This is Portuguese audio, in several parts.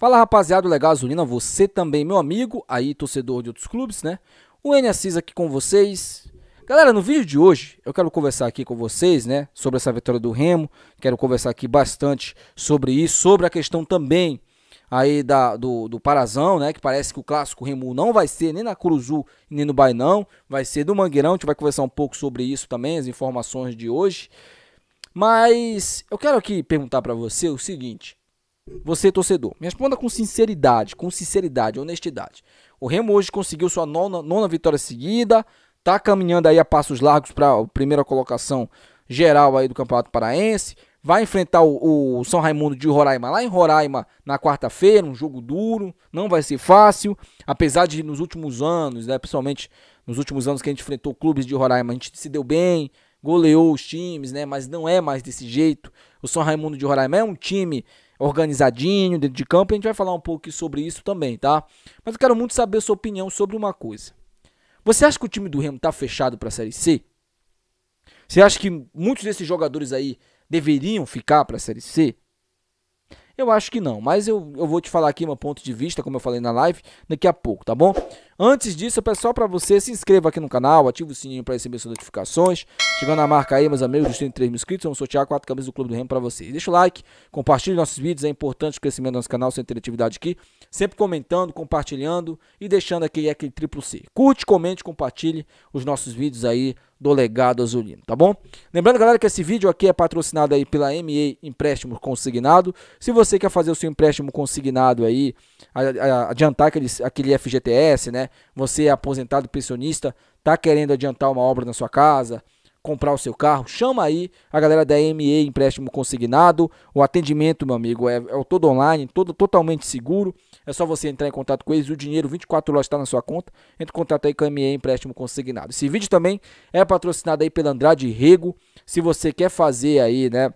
Fala rapaziada, legal Azulina, você também meu amigo, aí torcedor de outros clubes, né? O N Assis aqui com vocês. Galera, no vídeo de hoje eu quero conversar aqui com vocês, né, sobre essa vitória do Remo. Quero conversar aqui bastante sobre isso, sobre a questão também aí da, do, do Parazão, né? Que parece que o clássico Remo não vai ser nem na Curuzu nem no Bainão, vai ser do Mangueirão. A gente vai conversar um pouco sobre isso também, as informações de hoje. Mas eu quero aqui perguntar para você o seguinte: você, torcedor, me responda com sinceridade, com sinceridade, honestidade. O Remo hoje conseguiu sua nona, nona vitória seguida, tá caminhando aí a passos largos para a primeira colocação geral aí do Campeonato Paraense. Vai enfrentar o, o São Raimundo de Roraima lá em Roraima na quarta-feira, um jogo duro, não vai ser fácil, apesar de nos últimos anos, né, principalmente nos últimos anos que a gente enfrentou clubes de Roraima, a gente se deu bem, goleou os times, né, mas não é mais desse jeito. O São Raimundo de Roraima é um time organizadinho dentro de campo. A gente vai falar um pouco sobre isso também, tá? Mas eu quero muito saber a sua opinião sobre uma coisa. Você acha que o time do Remo tá fechado para a Série C? Você acha que muitos desses jogadores aí deveriam ficar para a Série C? Eu acho que não, mas eu, eu vou te falar aqui meu ponto de vista, como eu falei na live, daqui a pouco, tá bom? Antes disso, eu peço só para você se inscreva aqui no canal, ativa o sininho para receber suas notificações. Chegando na marca aí, meus amigos, dos 33 mil inscritos, vamos sortear quatro camisas do Clube do Remo para vocês. Deixa o like, compartilhe nossos vídeos, é importante o crescimento do nosso canal, sua interatividade aqui. Sempre comentando, compartilhando e deixando aqui aquele triplo C. Curte, comente, compartilhe os nossos vídeos aí do legado azulino, tá bom? Lembrando, galera, que esse vídeo aqui é patrocinado aí pela ME Empréstimo Consignado. Se você quer fazer o seu empréstimo consignado aí, adiantar aquele, aquele FGTS, né? Você é aposentado, pensionista, tá querendo adiantar uma obra na sua casa, comprar o seu carro, chama aí a galera da ME Empréstimo Consignado. O atendimento, meu amigo, é, é todo online, todo totalmente seguro. É só você entrar em contato com eles. O dinheiro, 24 lojas, está na sua conta. Entre em contato aí com a ME Empréstimo Consignado. Esse vídeo também é patrocinado aí pela Andrade Rego. Se você quer fazer aí, né?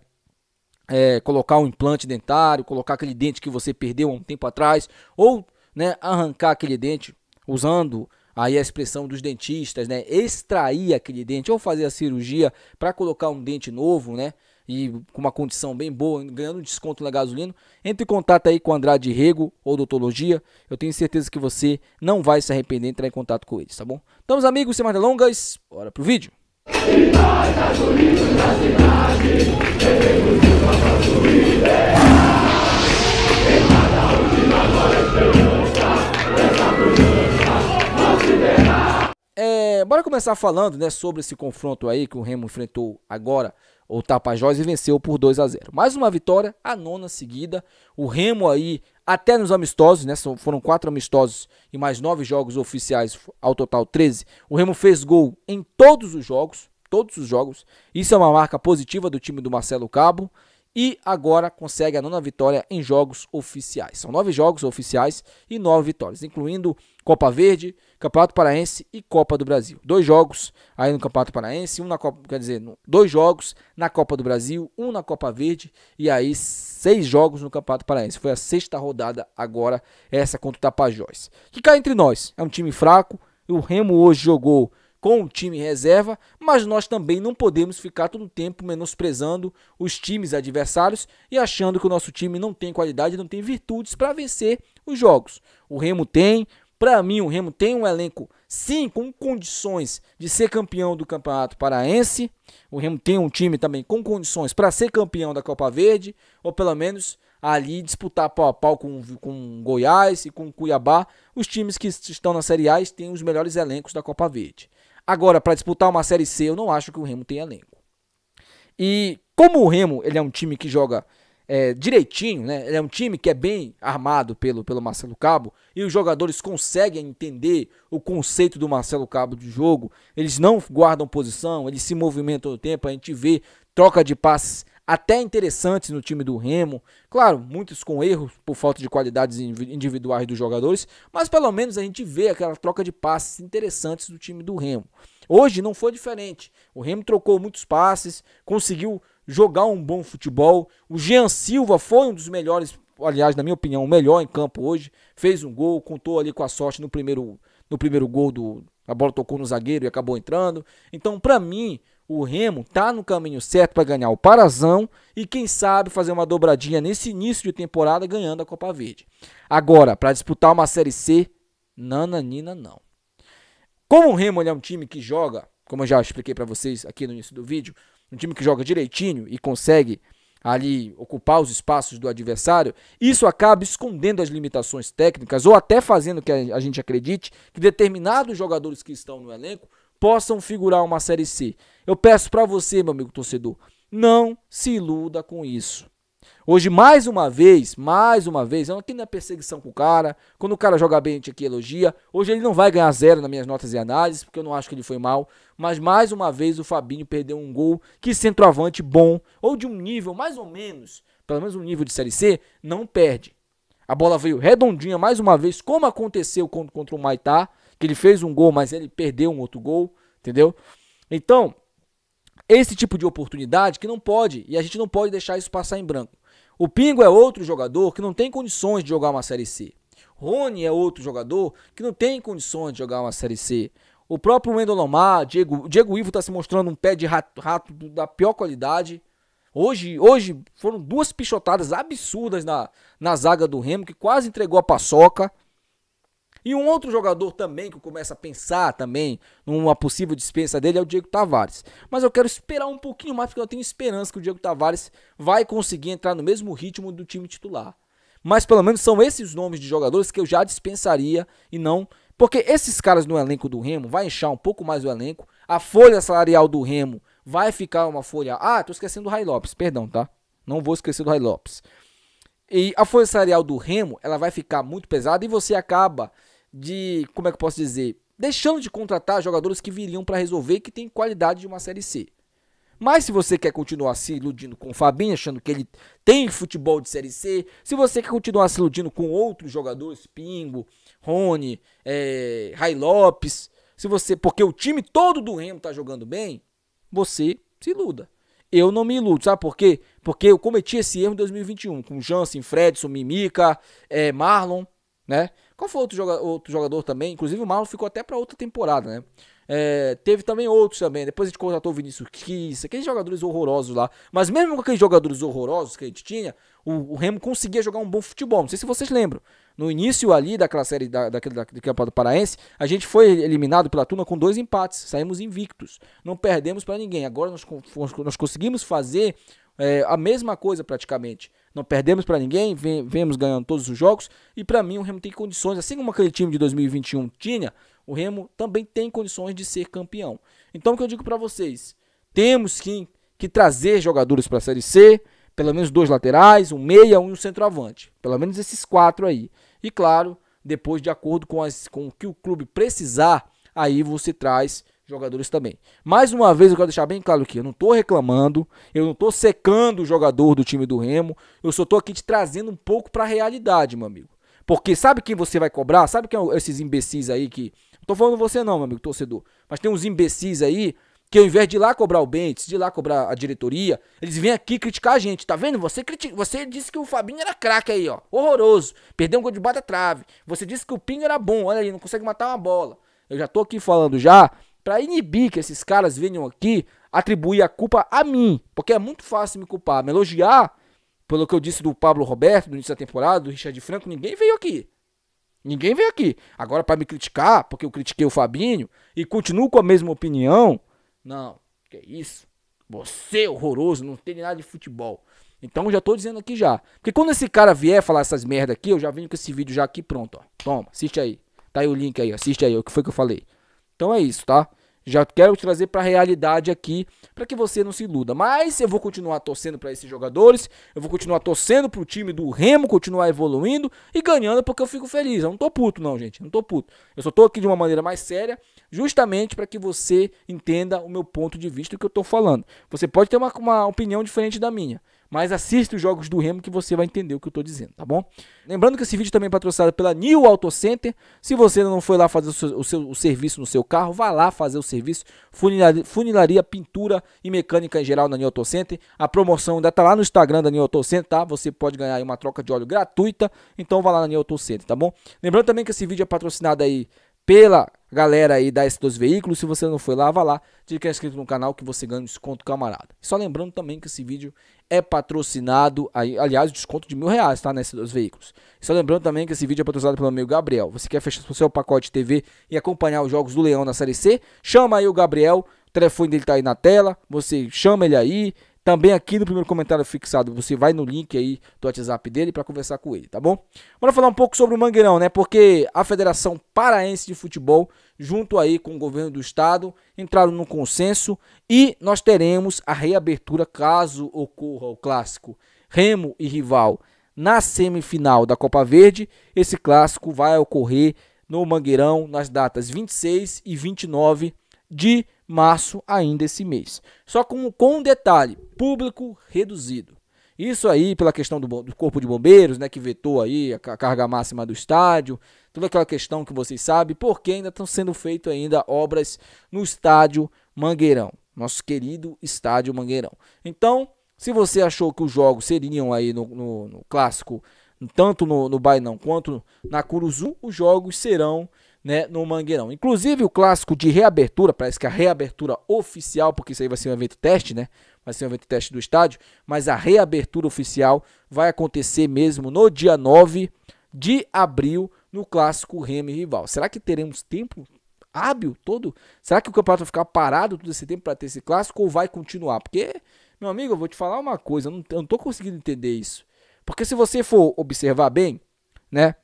É, colocar um implante dentário, colocar aquele dente que você perdeu há um tempo atrás, ou né, arrancar aquele dente usando aí a expressão dos dentistas, né, extrair aquele dente ou fazer a cirurgia para colocar um dente novo, né? e com uma condição bem boa, ganhando desconto na gasolina, entre em contato aí com o Andrade Rego, Odontologia. Eu tenho certeza que você não vai se arrepender de entrar em contato com eles, tá bom? Então, meus amigos, sem mais delongas, bora pro vídeo. Cidade, É, bora começar falando né, sobre esse confronto aí que o Remo enfrentou agora o Tapajós e venceu por 2 a 0. Mais uma vitória, a nona seguida. O Remo aí, até nos amistosos, né, foram quatro amistosos e mais nove jogos oficiais, ao total 13. O Remo fez gol em todos os jogos, todos os jogos. Isso é uma marca positiva do time do Marcelo Cabo e agora consegue a nona vitória em jogos oficiais. São nove jogos oficiais e nove vitórias, incluindo Copa Verde, Campeonato Paraense e Copa do Brasil. Dois jogos aí no Campeonato Paraense, um na Copa, quer dizer, dois jogos na Copa do Brasil, um na Copa Verde e aí seis jogos no Campeonato Paraense. Foi a sexta rodada agora essa contra o Tapajós. Que cai entre nós, é um time fraco. O Remo hoje jogou com o time reserva, mas nós também não podemos ficar todo o tempo menosprezando os times adversários e achando que o nosso time não tem qualidade, não tem virtudes para vencer os jogos. O Remo tem, para mim o Remo tem um elenco sim com condições de ser campeão do Campeonato Paraense. O Remo tem um time também com condições para ser campeão da Copa Verde, ou pelo menos ali disputar pau a pau com, com Goiás e com Cuiabá, os times que estão na Série A têm os melhores elencos da Copa Verde. Agora, para disputar uma Série C, eu não acho que o Remo tenha elenco. E como o Remo ele é um time que joga é, direitinho, né? Ele é um time que é bem armado pelo, pelo Marcelo Cabo e os jogadores conseguem entender o conceito do Marcelo Cabo de jogo. Eles não guardam posição, eles se movimentam o tempo. A gente vê troca de passes até interessantes no time do Remo. Claro, muitos com erros por falta de qualidades individuais dos jogadores, mas pelo menos a gente vê aquela troca de passes interessantes do time do Remo. Hoje não foi diferente. O Remo trocou muitos passes, conseguiu jogar um bom futebol. O Jean Silva foi um dos melhores, aliás, na minha opinião, o melhor em campo hoje. Fez um gol, contou ali com a sorte no primeiro no primeiro gol do a bola tocou no zagueiro e acabou entrando. Então, para mim, o Remo está no caminho certo para ganhar o Parazão e quem sabe fazer uma dobradinha nesse início de temporada ganhando a Copa Verde. Agora, para disputar uma Série C, nananina não. Como o Remo é um time que joga, como eu já expliquei para vocês aqui no início do vídeo, um time que joga direitinho e consegue ali ocupar os espaços do adversário, isso acaba escondendo as limitações técnicas ou até fazendo que a gente acredite que determinados jogadores que estão no elenco possam figurar uma Série C. Eu peço para você, meu amigo torcedor, não se iluda com isso. Hoje, mais uma vez, mais uma vez, aqui não é perseguição com o cara. Quando o cara joga bem, a gente aqui elogia. Hoje ele não vai ganhar zero nas minhas notas e análises, porque eu não acho que ele foi mal. Mas mais uma vez o Fabinho perdeu um gol que centroavante bom, ou de um nível mais ou menos, pelo menos um nível de Série C, não perde. A bola veio redondinha mais uma vez, como aconteceu contra o Maitá, que ele fez um gol, mas ele perdeu um outro gol, entendeu? Então, esse tipo de oportunidade que não pode, e a gente não pode deixar isso passar em branco. O Pingo é outro jogador que não tem condições de jogar uma Série C. Rony é outro jogador que não tem condições de jogar uma Série C. O próprio Wendel Lomar, Diego, Diego Ivo está se mostrando um pé de rato, rato, da pior qualidade. Hoje, hoje foram duas pichotadas absurdas na, na zaga do Remo, que quase entregou a paçoca. E um outro jogador também que começa a pensar também numa possível dispensa dele é o Diego Tavares. Mas eu quero esperar um pouquinho mais porque eu tenho esperança que o Diego Tavares vai conseguir entrar no mesmo ritmo do time titular. Mas pelo menos são esses nomes de jogadores que eu já dispensaria e não porque esses caras no elenco do Remo vai inchar um pouco mais o elenco. A folha salarial do Remo vai ficar uma folha. Ah, tô esquecendo do Ray Lopes, perdão, tá? Não vou esquecer do Ray Lopes. E a folha salarial do Remo, ela vai ficar muito pesada e você acaba de, como é que eu posso dizer, deixando de contratar jogadores que viriam para resolver que tem qualidade de uma série C. Mas se você quer continuar se iludindo com o Fabinho, achando que ele tem futebol de Série C, se você quer continuar se iludindo com outros jogadores, Pingo, Rony, é, Ray Lopes, se você, porque o time todo do Remo está jogando bem, você se iluda. Eu não me iludo, sabe por quê? Porque eu cometi esse erro em 2021, com Jansen, Fredson, Mimica, é, Marlon, né? Qual foi outro, joga outro jogador também? Inclusive o Marlon ficou até para outra temporada, né? É, teve também outros também. Depois a gente contratou o Vinícius Kiss, aqueles jogadores horrorosos lá. Mas mesmo com aqueles jogadores horrorosos que a gente tinha, o, o Remo conseguia jogar um bom futebol. Não sei se vocês lembram no início ali daquela série da, daquele, daquele campeonato paraense, a gente foi eliminado pela Tuna com dois empates, saímos invictos, não perdemos para ninguém. Agora nós, nós conseguimos fazer é, a mesma coisa praticamente. Não perdemos para ninguém, vemos ganhando todos os jogos e para mim o Remo tem condições, assim como aquele time de 2021 tinha, o Remo também tem condições de ser campeão. Então o que eu digo para vocês, temos que, que trazer jogadores para a Série C, pelo menos dois laterais, um meia, um e um centroavante. Pelo menos esses quatro aí. E claro, depois de acordo com, as, com o que o clube precisar, aí você traz jogadores também. Mais uma vez eu quero deixar bem claro que eu não estou reclamando, eu não estou secando o jogador do time do Remo, eu só estou aqui te trazendo um pouco para a realidade, meu amigo. Porque sabe quem você vai cobrar? Sabe quem é esses imbecis aí que. Não tô falando você não, meu amigo torcedor. Mas tem uns imbecis aí que ao invés de ir lá cobrar o Bentes, de ir lá cobrar a diretoria, eles vêm aqui criticar a gente, tá vendo? Você critica, você disse que o Fabinho era craque aí, ó, horroroso, perdeu um gol de bata trave. Você disse que o Pinho era bom, olha aí, não consegue matar uma bola. Eu já tô aqui falando já para inibir que esses caras venham aqui atribuir a culpa a mim, porque é muito fácil me culpar, me elogiar pelo que eu disse do Pablo Roberto no início da temporada, do Richard Franco, ninguém veio aqui. Ninguém veio aqui. Agora, para me criticar, porque eu critiquei o Fabinho e continuo com a mesma opinião, não, que isso? Você é horroroso, não tem nada de futebol. Então já tô dizendo aqui já. Porque quando esse cara vier falar essas merda aqui, eu já venho com esse vídeo já aqui pronto, ó. Toma, assiste aí. Tá aí o link aí, assiste aí, é o que foi que eu falei. Então é isso, tá? Já quero trazer para a realidade aqui, para que você não se iluda. Mas eu vou continuar torcendo para esses jogadores, eu vou continuar torcendo para o time do Remo continuar evoluindo e ganhando porque eu fico feliz. Eu não tô puto não, gente, eu não tô puto. Eu só tô aqui de uma maneira mais séria, justamente para que você entenda o meu ponto de vista do que eu tô falando. Você pode ter uma, uma opinião diferente da minha, mas assista os jogos do Remo que você vai entender o que eu estou dizendo, tá bom? Lembrando que esse vídeo é também é patrocinado pela New Auto Center. Se você não foi lá fazer o seu, o seu o serviço no seu carro, vá lá fazer o serviço. Funilaria, funilaria, pintura e mecânica em geral na New Auto Center. A promoção ainda está lá no Instagram da New Auto Center, tá? Você pode ganhar uma troca de óleo gratuita. Então vá lá na New Auto Center, tá bom? Lembrando também que esse vídeo é patrocinado aí pela galera aí da S2 Veículos. Se você não foi lá, vá lá. Diga que é inscrito no canal que você ganha um desconto, camarada. Só lembrando também que esse vídeo é patrocinado, aí, aliás, desconto de mil reais, tá? Na S2 Veículos. Só lembrando também que esse vídeo é patrocinado pelo meu Gabriel. Você quer fechar o seu pacote TV e acompanhar os jogos do Leão na Série C? Chama aí o Gabriel. O telefone dele tá aí na tela. Você chama ele aí também aqui no primeiro comentário fixado, você vai no link aí do WhatsApp dele para conversar com ele, tá bom? Bora falar um pouco sobre o Mangueirão, né? Porque a Federação Paraense de Futebol, junto aí com o governo do estado, entraram num consenso e nós teremos a reabertura caso ocorra o clássico Remo e Rival na semifinal da Copa Verde. Esse clássico vai ocorrer no Mangueirão nas datas 26 e 29 de março ainda esse mês. Só com, com um detalhe, público reduzido. Isso aí pela questão do, do corpo de bombeiros, né, que vetou aí a, a carga máxima do estádio, toda aquela questão que vocês sabem, porque ainda estão sendo feitas ainda obras no estádio Mangueirão, nosso querido estádio Mangueirão. Então, se você achou que os jogos seriam aí no, no, no clássico, tanto no, no Bainão quanto na Curuzu, os jogos serão né, no Mangueirão. Inclusive o clássico de reabertura, parece que a reabertura oficial, porque isso aí vai ser um evento teste, né? Vai ser um evento teste do estádio, mas a reabertura oficial vai acontecer mesmo no dia 9 de abril no clássico Remy Rival. Será que teremos tempo hábil todo? Será que o campeonato vai ficar parado todo esse tempo para ter esse clássico ou vai continuar? Porque, meu amigo, eu vou te falar uma coisa, eu não, eu não tô conseguindo entender isso. Porque se você for observar bem, né?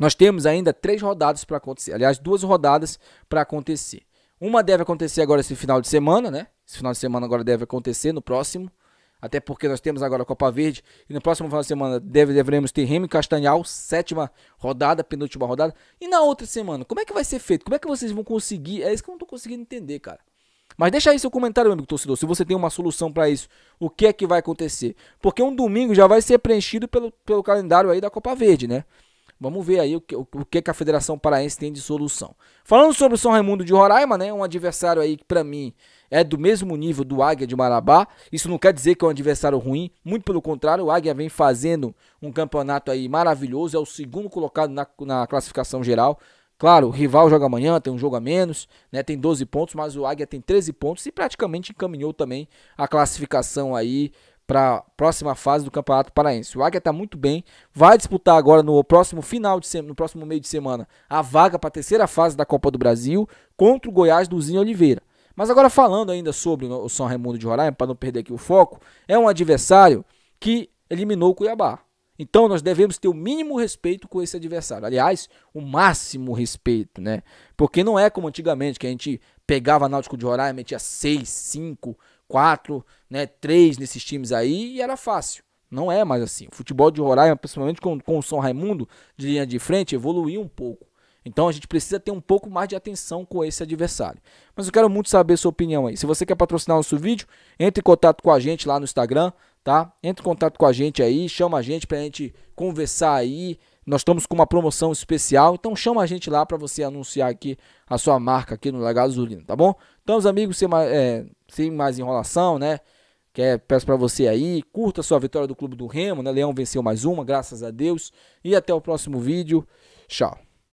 Nós temos ainda três rodadas para acontecer, aliás, duas rodadas para acontecer. Uma deve acontecer agora esse final de semana, né? Esse final de semana agora deve acontecer no próximo. Até porque nós temos agora a Copa Verde e no próximo final de semana deve, devemos ter Remy e Castanhal, sétima rodada, penúltima rodada. E na outra semana, como é que vai ser feito? Como é que vocês vão conseguir? É isso que eu não estou conseguindo entender, cara. Mas deixa aí seu comentário, meu amigo torcedor, se você tem uma solução para isso. O que é que vai acontecer? Porque um domingo já vai ser preenchido pelo, pelo calendário aí da Copa Verde, né? Vamos ver aí o que, o, o que a Federação Paraense tem de solução. Falando sobre o São Raimundo de Roraima, né? Um adversário aí que para mim é do mesmo nível do Águia de Marabá. Isso não quer dizer que é um adversário ruim, muito pelo contrário, o Águia vem fazendo um campeonato aí maravilhoso, é o segundo colocado na, na classificação geral. Claro, o rival joga amanhã, tem um jogo a menos, né? Tem 12 pontos, mas o Águia tem 13 pontos e praticamente encaminhou também a classificação aí para a próxima fase do Campeonato Paraense. O Águia está muito bem, vai disputar agora no próximo final de semana, no próximo meio de semana, a vaga para a terceira fase da Copa do Brasil contra o Goiás do Zinho Oliveira. Mas agora falando ainda sobre o São Raimundo de Roraima, para não perder aqui o foco, é um adversário que eliminou o Cuiabá. Então nós devemos ter o mínimo respeito com esse adversário. Aliás, o máximo respeito, né? Porque não é como antigamente que a gente pegava Náutico de Roraima, metia 6, 5, quatro, né, três nesses times aí e era fácil. Não é mais assim. O futebol de Roraima, principalmente com, com o São Raimundo de linha de frente, evoluiu um pouco. Então a gente precisa ter um pouco mais de atenção com esse adversário. Mas eu quero muito saber sua opinião aí. Se você quer patrocinar o nosso vídeo, entre em contato com a gente lá no Instagram, tá? Entre em contato com a gente aí, chama a gente pra gente conversar aí, nós estamos com uma promoção especial, então chama a gente lá para você anunciar aqui a sua marca aqui no Legado Zulino tá bom? Então, os amigos, sem mais, é, sem mais enrolação, né? Quer, é, peço para você aí, curta a sua vitória do Clube do Remo, né? Leão venceu mais uma, graças a Deus. E até o próximo vídeo. Tchau.